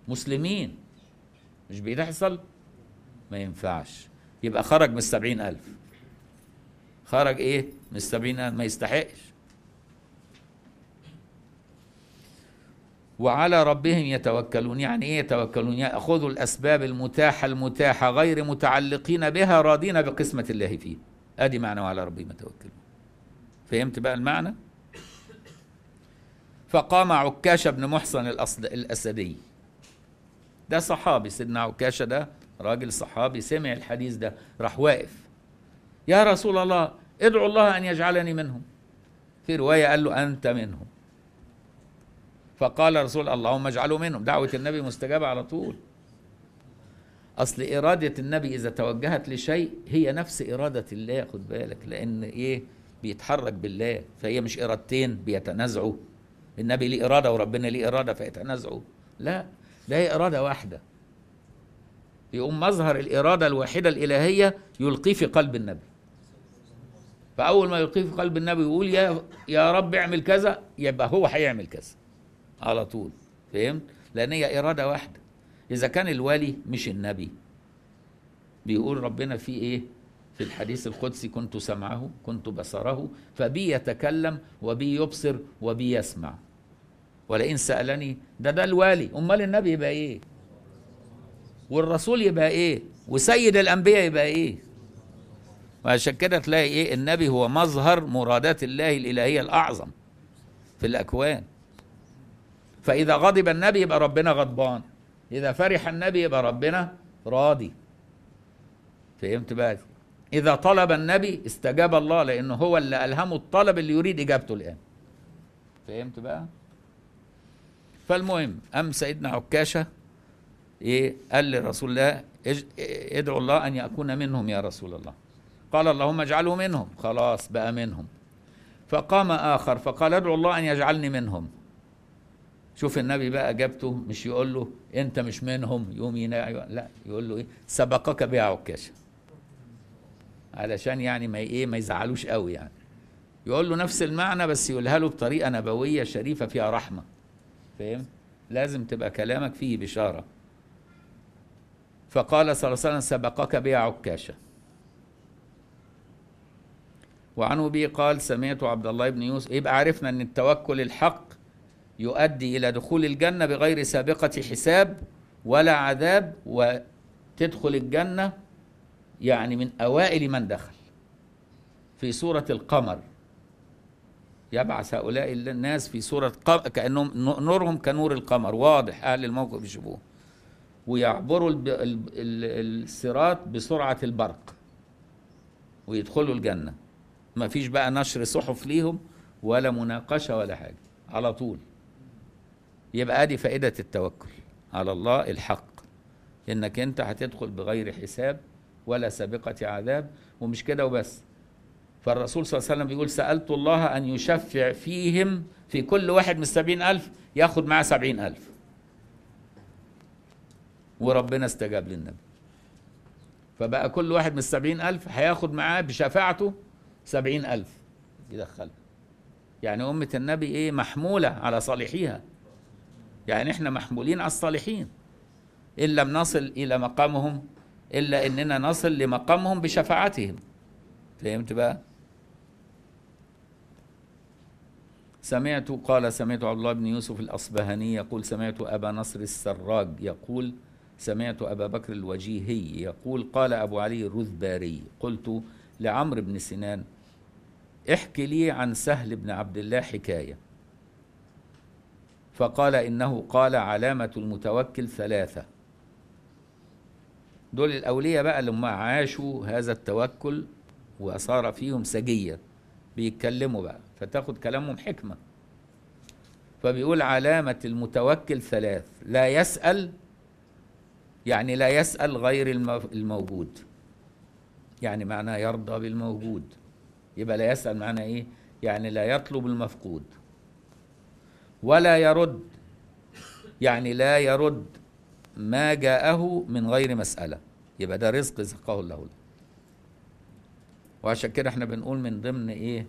مسلمين مش بيحصل ما ينفعش يبقى خرج من السبعين ألف خرج إيه من السبعين ألف ما يستحقش وعلى ربهم يتوكلون يعني ايه يتوكلون ياخذوا يعني الاسباب المتاحه المتاحه غير متعلقين بها راضين بقسمه الله فيه ادي معنى وعلى ربهم يتوكلون فهمت بقى المعنى فقام عكاشة بن محصن الأسدي ده صحابي سيدنا عكاشة ده راجل صحابي سمع الحديث ده راح واقف يا رسول الله ادعو الله أن يجعلني منهم في رواية قال له أنت منهم فقال رسول اللهم اجعله منهم دعوة النبي مستجابة على طول أصل إرادة النبي إذا توجهت لشيء هي نفس إرادة الله خد بالك لأن إيه بيتحرك بالله فهي مش ارادتين بيتنازعوا النبي ليه اراده وربنا ليه اراده فيتنازعوا لا ده هي اراده واحده يقوم مظهر الاراده الواحده الالهيه يلقيه في قلب النبي فاول ما يلقيه في قلب النبي يقول يا يا رب اعمل كذا يبقى هو هيعمل كذا على طول فهمت لان هي اراده واحده اذا كان الولي مش النبي بيقول ربنا في ايه في الحديث القدسي كنت سمعه كنت بصره فبي يتكلم وبي يبصر وبي يسمع ولئن سألني ده ده الوالي أمال النبي يبقى إيه والرسول يبقى إيه وسيد الأنبياء يبقى إيه وعشان كده تلاقي إيه النبي هو مظهر مرادات الله الإلهية الأعظم في الأكوان فإذا غضب النبي يبقى ربنا غضبان إذا فرح النبي يبقى ربنا راضي فهمت بقى إذا طلب النبي استجاب الله لأنه هو اللي ألهمه الطلب اللي يريد إجابته الآن فهمت بقى؟ فالمهم أم سيدنا عكاشة إيه قال لرسول الله ادعو الله أن يكون منهم يا رسول الله قال اللهم اجعله منهم خلاص بقى منهم فقام آخر فقال ادعو الله أن يجعلني منهم شوف النبي بقى اجابته مش يقول له انت مش منهم يقوم لا يقول له ايه سبقك بها عكاشه علشان يعني ما ايه ما يزعلوش قوي يعني يقول له نفس المعنى بس يقولها له بطريقه نبويه شريفه فيها رحمه فاهم لازم تبقى كلامك فيه بشاره فقال صلى الله عليه وسلم سبقك بها عكاشه وعن ابي قال سمعت عبد الله بن يوسف يبقى عرفنا ان التوكل الحق يؤدي الى دخول الجنه بغير سابقه حساب ولا عذاب وتدخل الجنه يعني من أوائل من دخل في سورة القمر يبعث هؤلاء الناس في سورة قمر كأنهم نورهم كنور القمر واضح أهل الموقف يشوفوه ويعبروا الصراط بسرعة البرق ويدخلوا الجنة ما فيش بقى نشر صحف ليهم ولا مناقشة ولا حاجة على طول يبقى ادي فائدة التوكل على الله الحق انك انت هتدخل بغير حساب ولا سابقة عذاب ومش كده وبس فالرسول صلى الله عليه وسلم بيقول سألت الله أن يشفع فيهم في كل واحد من السبعين ألف ياخد معاه سبعين ألف وربنا استجاب للنبي فبقى كل واحد من السبعين ألف هياخد معاه بشفاعته سبعين ألف يدخل يعني أمة النبي إيه محمولة على صالحيها يعني إحنا محمولين على الصالحين إن لم نصل إلى مقامهم إلا إننا نصل لمقامهم بشفاعتهم فهمت بقى؟ سمعت قال سمعت عبد الله بن يوسف الأصبهاني يقول سمعت أبا نصر السراج يقول سمعت أبا بكر الوجيهي يقول قال أبو علي الرذباري قلت لعمرو بن سنان احكي لي عن سهل بن عبد الله حكاية فقال إنه قال علامة المتوكل ثلاثة دول الأولياء بقى اللي هم عاشوا هذا التوكل وصار فيهم سجية بيتكلموا بقى فتاخد كلامهم حكمة فبيقول علامة المتوكل ثلاث لا يسأل يعني لا يسأل غير الموجود يعني معناه يرضى بالموجود يبقى لا يسأل معناه إيه يعني لا يطلب المفقود ولا يرد يعني لا يرد ما جاءه من غير مسألة يبقى ده رزق رزقه الله له وعشان كده احنا بنقول من ضمن ايه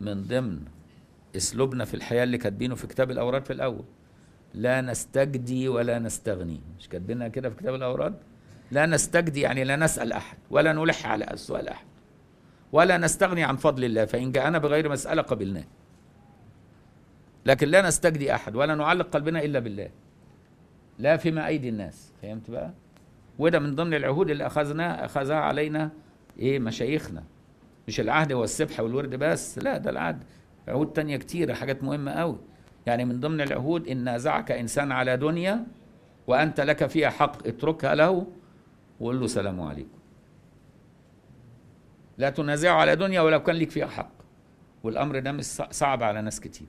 من ضمن اسلوبنا في الحياة اللي كاتبينه في كتاب الاوراد في الاول لا نستجدي ولا نستغني مش كاتبينها كده في كتاب الاوراد لا نستجدي يعني لا نسأل أحد ولا نلح على السؤال أحد ولا نستغني عن فضل الله فإن جاءنا بغير مسألة قبلناه لكن لا نستجدي أحد ولا نعلق قلبنا إلا بالله لا فيما أيدي الناس فهمت بقى وده من ضمن العهود اللي أخذنا أخذها علينا إيه مشايخنا مش العهد هو السبح والورد بس لا ده العهد عهود تانية كتيرة حاجات مهمة قوي يعني من ضمن العهود إن نازعك إنسان على دنيا وأنت لك فيها حق اتركها له وقول له سلام عليكم لا تنازعه على دنيا ولو كان لك فيها حق والأمر ده مش صعب على ناس كتير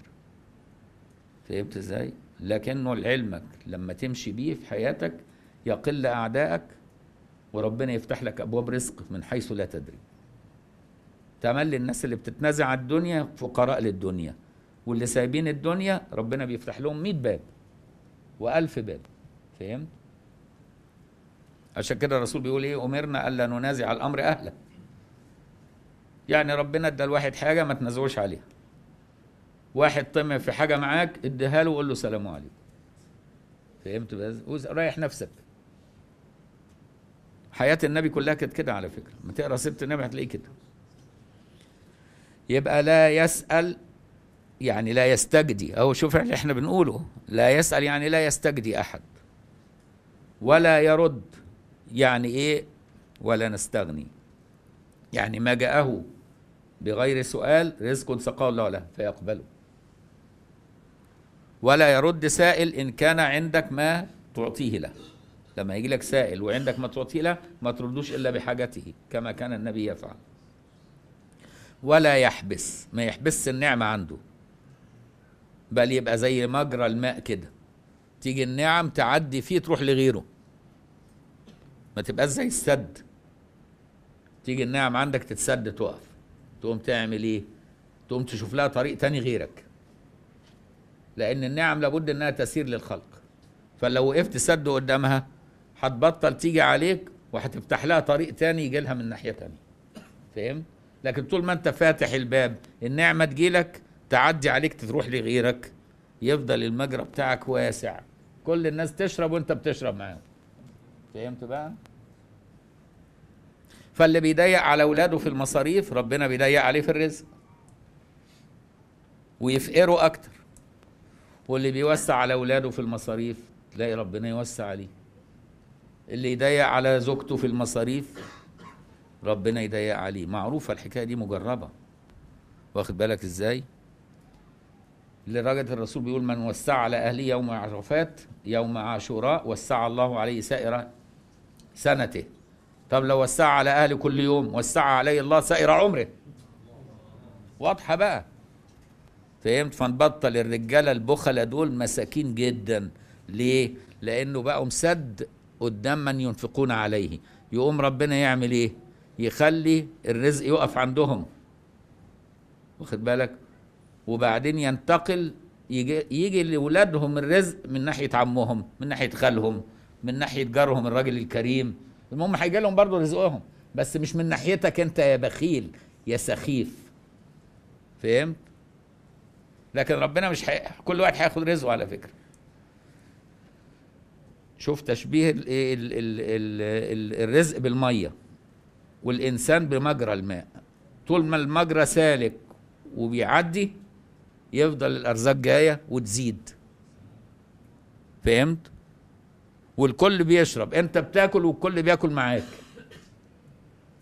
فهمت ازاي؟ لكنه لعلمك لما تمشي بيه في حياتك يقل أعدائك وربنا يفتح لك أبواب رزق من حيث لا تدري تملي الناس اللي بتتنازع على الدنيا فقراء للدنيا واللي سايبين الدنيا ربنا بيفتح لهم 100 باب وألف باب فهمت؟ عشان كده الرسول بيقول ايه أمرنا ألا ننازع الأمر أهله يعني ربنا ادى الواحد حاجة ما تنازعوش عليها واحد طمع في حاجه معاك اديها له وقول له سلام عليكم فهمت بس ورايح نفسك حياه النبي كلها كانت كده على فكره ما تقرا سيره النبي هتلاقيه كده يبقى لا يسال يعني لا يستجدي اهو شوف اللي احنا بنقوله لا يسال يعني لا يستجدي احد ولا يرد يعني ايه ولا نستغني يعني ما جاءه بغير سؤال رزق سقاه الله له فيقبله ولا يرد سائل إن كان عندك ما تعطيه له لما يجي لك سائل وعندك ما تعطيه له ما تردوش إلا بحاجته كما كان النبي يفعل ولا يحبس ما يحبسش النعمة عنده بل يبقى زي مجرى الماء كده تيجي النعم تعدي فيه تروح لغيره ما تبقاش زي السد تيجي النعم عندك تتسد تقف تقوم تعمل ايه تقوم تشوف لها طريق تاني غيرك لان النعم لابد انها تسير للخلق فلو وقفت سد قدامها هتبطل تيجي عليك وهتفتح لها طريق تاني يجي لها من ناحيه تانيه فاهم لكن طول ما انت فاتح الباب النعمه تجيلك تعدي عليك تروح لغيرك يفضل المجرى بتاعك واسع كل الناس تشرب وانت بتشرب معاهم فهمت بقى فاللي بيضيق على اولاده في المصاريف ربنا بيضيق عليه في الرزق ويفقره اكتر واللي بيوسع على اولاده في المصاريف تلاقي ربنا يوسع عليه اللي يضيق على زوجته في المصاريف ربنا يضيق عليه معروفه الحكايه دي مجربه واخد بالك ازاي لدرجه الرسول بيقول من وسع على اهله يوم عرفات يوم عاشوراء وسع الله عليه سائر سنته طب لو وسع على اهله كل يوم وسع عليه الله سائر عمره واضحه بقى فهمت فنبطل الرجاله البخله دول مساكين جدا ليه لانه بقوا مسد قدام من ينفقون عليه يقوم ربنا يعمل ايه يخلي الرزق يقف عندهم واخد بالك وبعدين ينتقل يجي, يجي لاولادهم الرزق من ناحيه عمهم من ناحيه خالهم من ناحيه جارهم الراجل الكريم المهم هيجي لهم برضه رزقهم بس مش من ناحيتك انت يا بخيل يا سخيف فهمت لكن ربنا مش حي... كل واحد هياخد رزقه على فكره شوف تشبيه ال ال ال الـ الـ الرزق بالميه والانسان بمجرى الماء طول ما المجرى سالك وبيعدي يفضل الارزاق جايه وتزيد فهمت والكل بيشرب انت بتاكل والكل بياكل معاك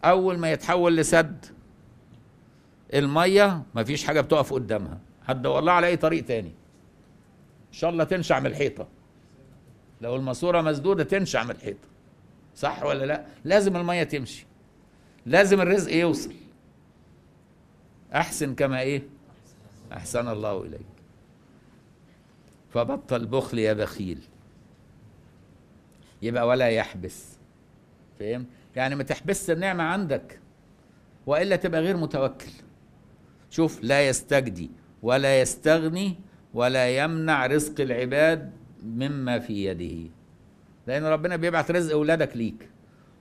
اول ما يتحول لسد الميه مفيش حاجه بتقف قدامها هتدور لها على اي طريق تاني ان شاء الله تنشع من الحيطه لو الماسوره مسدوده تنشع من الحيطه صح ولا لا لازم الميه تمشي لازم الرزق يوصل احسن كما ايه احسن الله اليك فبطل بخل يا بخيل يبقى ولا يحبس فاهم يعني ما تحبسش النعمه عندك والا تبقى غير متوكل شوف لا يستجدي ولا يستغني ولا يمنع رزق العباد مما في يده لأن ربنا بيبعت رزق أولادك ليك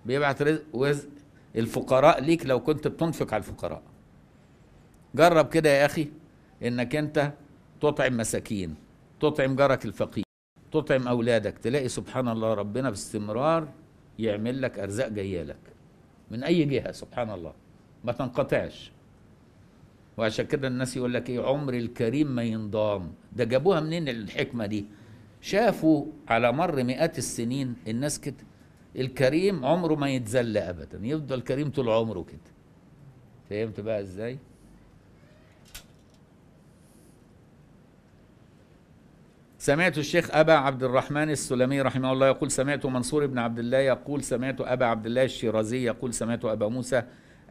بيبعت رزق, رزق الفقراء ليك لو كنت بتنفق على الفقراء جرب كده يا أخي إنك أنت تطعم مساكين تطعم جارك الفقير تطعم أولادك تلاقي سبحان الله ربنا باستمرار يعمل لك أرزاق جاية لك من أي جهة سبحان الله ما تنقطعش وعشان كده الناس يقول لك ايه عمر الكريم ما ينضام ده جابوها منين الحكمه دي شافوا على مر مئات السنين الناس كده الكريم عمره ما يتذل ابدا يفضل كريم طول عمره كده فهمت بقى ازاي سمعت الشيخ أبا عبد الرحمن السلمي رحمه الله يقول سمعت منصور بن عبد الله يقول سمعت أبا عبد الله الشيرازي يقول سمعت أبا موسى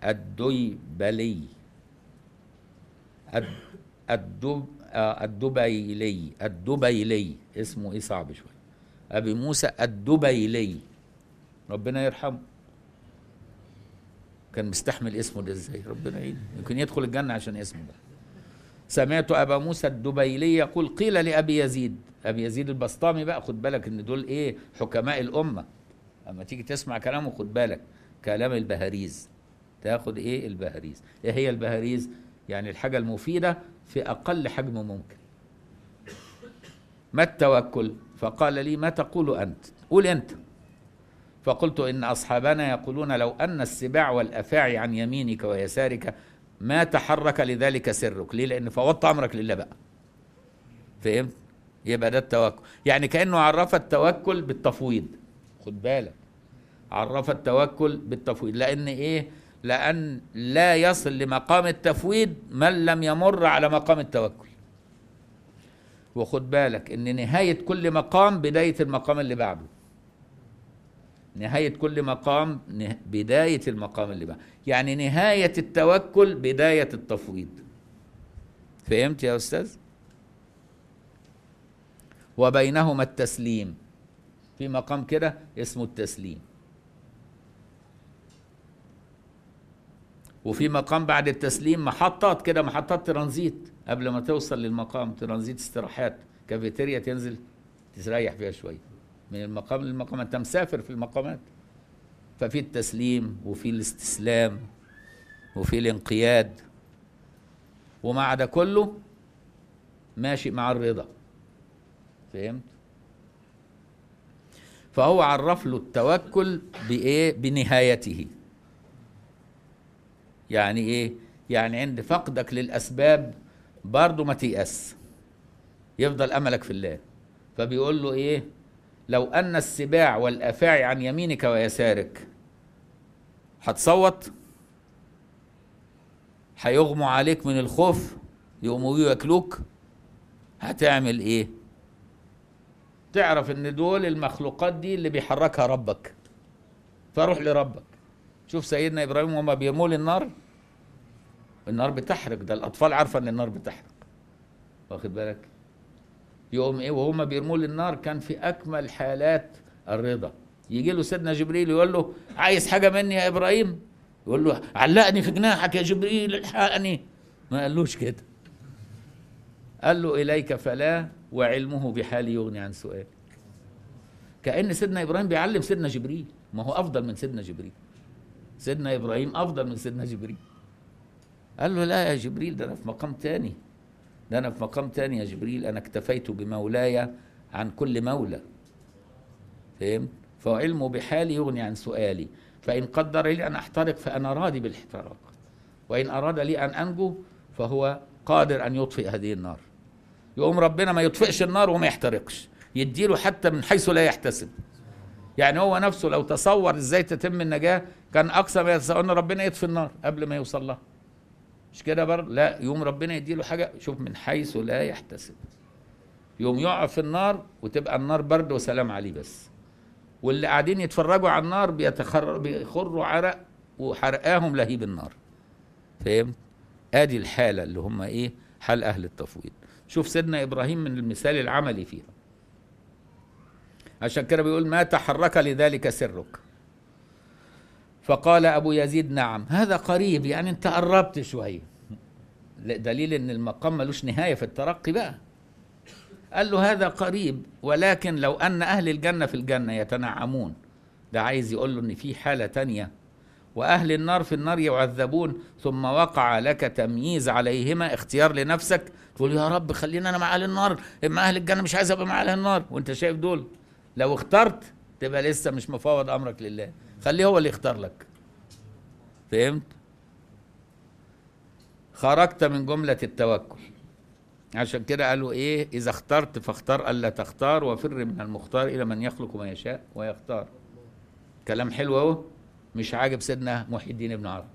الدويبلي الدب آه، الدبيلي الدبيلي اسمه ايه صعب شويه ابي موسى الدبيلي ربنا يرحمه كان مستحمل اسمه ده ازاي ربنا يعينه يمكن يدخل الجنه عشان اسمه ده سمعت ابا موسى الدبيلي يقول قيل لابي يزيد ابي يزيد البسطامي بقى خد بالك ان دول ايه حكماء الامه اما تيجي تسمع كلامه خد بالك كلام البهريز تاخد ايه البهريز ايه هي البهريز يعني الحاجة المفيدة في أقل حجم ممكن ما التوكل فقال لي ما تقول أنت قول أنت فقلت إن أصحابنا يقولون لو أن السباع والأفاعي عن يمينك ويسارك ما تحرك لذلك سرك ليه لأن فوضت أمرك لله بقى فهمت يبقى ده التوكل يعني كأنه عرف التوكل بالتفويض خد بالك عرف التوكل بالتفويض لأن إيه لأن لا يصل لمقام التفويض من لم يمر على مقام التوكل وخد بالك ان نهاية كل مقام بداية المقام اللي بعده نهاية كل مقام بداية المقام اللي بعده يعني نهاية التوكل بداية التفويض فهمت يا أستاذ؟ وبينهما التسليم في مقام كده اسمه التسليم وفي مقام بعد التسليم محطات كده محطات ترانزيت قبل ما توصل للمقام ترانزيت استراحات كافيتيريا تنزل تريح فيها شويه من المقام للمقام انت مسافر في المقامات ففي التسليم وفي الاستسلام وفي الانقياد ومع ده كله ماشي مع الرضا فهمت فهو عرف له التوكل بايه بنهايته يعني ايه يعني عند فقدك للاسباب برضه ما تيأس يفضل املك في الله فبيقول له ايه لو ان السباع والافاعي عن يمينك ويسارك هتصوت هيغموا عليك من الخوف يقوموا ياكلوك هتعمل ايه تعرف ان دول المخلوقات دي اللي بيحركها ربك فروح لربك شوف سيدنا ابراهيم وما بيمول النار النار بتحرق ده الاطفال عارفه ان النار بتحرق واخد بالك يقوم ايه وهما بيرموا النار كان في اكمل حالات الرضا يجي له سيدنا جبريل يقول له عايز حاجه مني يا ابراهيم يقول له علقني في جناحك يا جبريل الحقني ما قالوش كده قال له اليك فلا وعلمه بحالي يغني عن سؤالي كان سيدنا ابراهيم بيعلم سيدنا جبريل ما هو افضل من سيدنا جبريل سيدنا ابراهيم افضل من سيدنا جبريل قال له لا يا جبريل ده انا في مقام تاني ده انا في مقام تاني يا جبريل انا اكتفيت بمولاي عن كل مولى فهم فعلمه بحالي يغني عن سؤالي فان قدر لي ان احترق فانا راضي بالاحتراق وان اراد لي ان انجو فهو قادر ان يطفئ هذه النار يقوم ربنا ما يطفئش النار وما يحترقش يديله حتى من حيث لا يحتسب يعني هو نفسه لو تصور ازاي تتم النجاه كان اقصى ما يتصور ان ربنا يطفي النار قبل ما يوصل لها مش كده بر لا يوم ربنا يديله حاجه شوف من حيث لا يحتسب يوم يقع في النار وتبقى النار برد وسلام عليه بس واللي قاعدين يتفرجوا على النار بيتخر بيخروا عرق وحرقاهم لهيب النار فهمت ادي الحاله اللي هم ايه حال اهل التفويض شوف سيدنا ابراهيم من المثال العملي فيها عشان كده بيقول ما تحرك لذلك سرك فقال أبو يزيد نعم هذا قريب يعني أنت قربت شوية دليل أن المقام ملوش نهاية في الترقي بقى قال له هذا قريب ولكن لو أن أهل الجنة في الجنة يتنعمون ده عايز يقول له أن في حالة تانية وأهل النار في النار يعذبون ثم وقع لك تمييز عليهما اختيار لنفسك تقول يا رب خلينا أنا مع أهل النار إما أهل الجنة مش عايز أبقى مع أهل النار وأنت شايف دول لو اخترت تبقى لسه مش مفوض امرك لله خليه هو اللي يختار لك فهمت خرجت من جملة التوكل عشان كده قالوا ايه اذا اخترت فاختار الا تختار وفر من المختار الى من يخلق ما يشاء ويختار كلام حلو اهو مش عاجب سيدنا محي الدين ابن عرب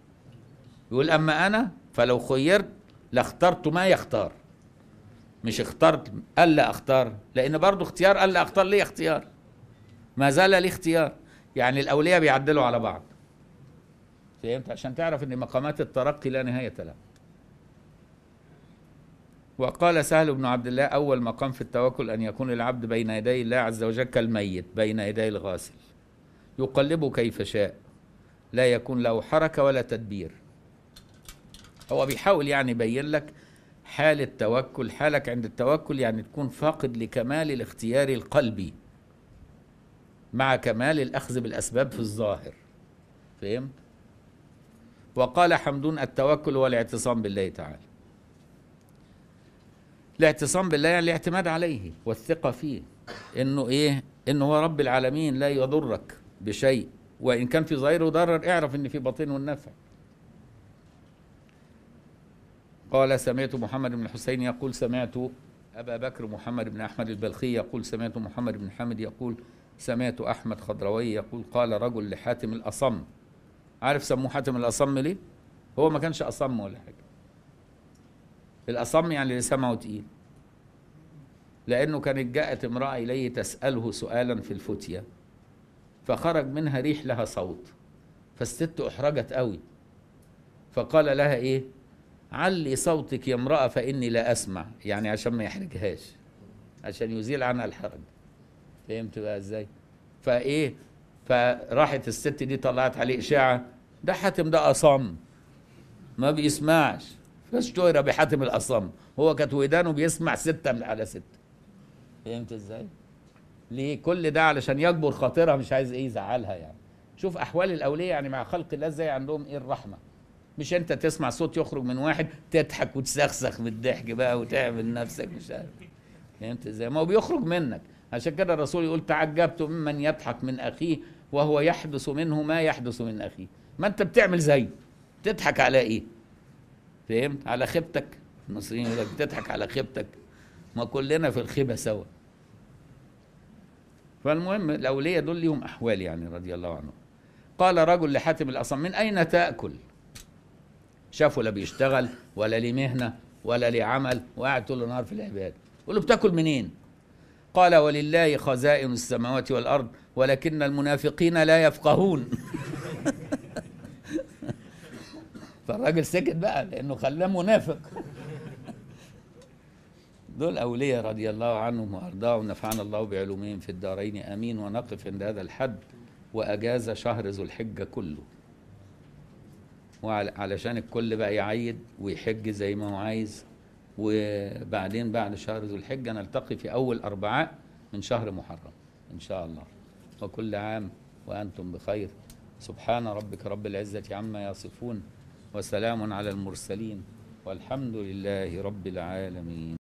يقول اما انا فلو خيرت لاخترت ما يختار مش اخترت الا اختار لان برضه اختيار الا اختار ليه اختيار ما زال لي اختيار يعني الاولياء بيعدلوا على بعض فهمت عشان تعرف ان مقامات الترقي لا نهايه لها وقال سهل بن عبد الله اول مقام في التوكل ان يكون العبد بين يدي الله عز وجل كالميت بين يدي الغاسل يقلبه كيف شاء لا يكون له حركه ولا تدبير هو بيحاول يعني يبين لك حال التوكل حالك عند التوكل يعني تكون فاقد لكمال الاختيار القلبي مع كمال الأخذ بالأسباب في الظاهر فهمت؟ وقال حمدون التوكل والاعتصام بالله تعالى الاعتصام بالله يعني الاعتماد عليه والثقة فيه انه ايه انه هو رب العالمين لا يضرك بشيء وان كان في ظاهره ضرر اعرف ان في باطنه النفع قال سمعت محمد بن الحسين يقول سمعت أبا بكر محمد بن أحمد البلخي يقول سمعت محمد بن حامد يقول سمعت أحمد خضروي يقول قال رجل لحاتم الأصم عارف سموه حاتم الأصم ليه؟ هو ما كانش أصم ولا حاجة الأصم يعني اللي سمعه تقيل لأنه كانت جاءت امرأة إليه تسأله سؤالا في الفتية فخرج منها ريح لها صوت فالست أحرجت قوي فقال لها إيه علي صوتك يا امرأة فإني لا أسمع يعني عشان ما يحرجهاش عشان يزيل عنها الحرج فهمت بقى ازاي فايه فراحت الست دي طلعت عليه إشاعة ده حاتم ده أصم ما بيسمعش فاشتهر بحاتم الأصم هو كانت ودانه بيسمع ستة من على ستة فهمت ازاي؟ ليه كل ده علشان يكبر خاطرها مش عايز ايه يزعلها يعني شوف أحوال الأولية يعني مع خلق الله ازاي عندهم ايه الرحمة مش انت تسمع صوت يخرج من واحد تضحك وتسخسخ من الضحك بقى وتعمل نفسك مش عارف فهمت ازاي؟ ما هو بيخرج منك عشان كده الرسول يقول تعجبت ممن يضحك من اخيه وهو يحدث منه ما يحدث من اخيه ما انت بتعمل زيه تضحك على ايه فهمت على خيبتك المصريين يقول لك بتضحك على خيبتك ما كلنا في الخيبه سوا فالمهم الاولياء دول ليهم احوال يعني رضي الله عنهم قال رجل لحاتم الاصم من اين تاكل شافه لا بيشتغل ولا ليه مهنه ولا ليه عمل وقاعد طول النهار في العباده يقول له بتاكل منين قال ولله خزائن السماوات والارض ولكن المنافقين لا يفقهون فالراجل سكت بقى لانه خلاه منافق دول أولياء رضي الله عنهم وأرضاهم نفعنا الله بعلومهم في الدارين آمين ونقف عند هذا الحد وأجاز شهر ذو الحجة كله وعلشان الكل بقى يعيد ويحج زي ما هو عايز وبعدين بعد شهر ذو الحجة نلتقي في أول أربعاء من شهر محرم إن شاء الله وكل عام وأنتم بخير سبحان ربك رب العزة عما يصفون وسلام على المرسلين والحمد لله رب العالمين